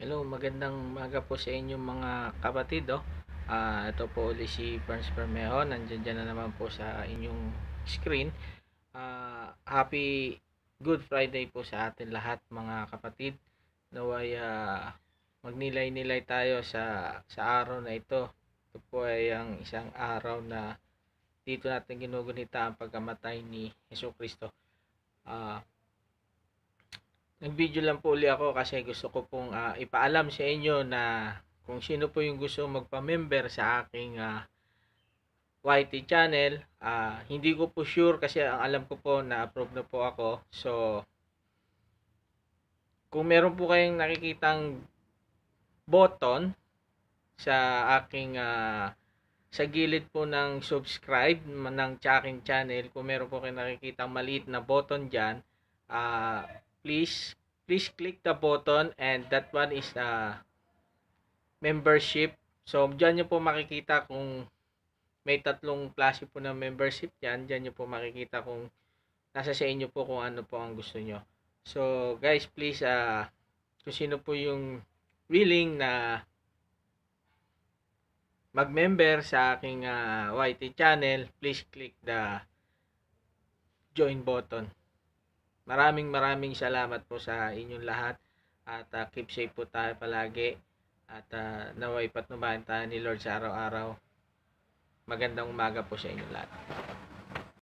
Hello, magandang maga po sa inyo mga kapatid. Oh. Uh, ito po ulit si Franz Bermejo. Nandiyan dyan na naman po sa inyong screen. Uh, happy Good Friday po sa atin lahat mga kapatid. Naway uh, ah, magnilay-nilay tayo sa, sa araw na ito. Ito po ay ang isang araw na dito natin ginugunita ang pagkamatay ni Yeso Kristo. Uh, Nag-video lang po uli ako kasi gusto ko pong uh, ipaalam sa inyo na kung sino po yung gusto magpa-member sa aking uh, ah, YT channel, uh, hindi ko po sure kasi ang alam ko po na approve na po ako. So, kung meron po kayong nakikitang button sa aking uh, sa gilid po ng subscribe ng aking channel, kung meron po kayong nakikitang maliit na button dyan, uh, please please click the button and that one is a uh, membership. So, dyan nyo po makikita kung may tatlong klase po ng membership yan. Dyan nyo po makikita kung nasa sa inyo po kung ano po ang gusto nyo. So, guys, please, uh, kung sino po yung willing na mag-member sa aking uh, YT channel, please click the join button. Maraming maraming salamat po sa inyong lahat at uh, keep safe po tayo palagi at uh, naway patnubahan tayo ni Lord sa araw-araw. Magandang umaga po sa inyong lahat.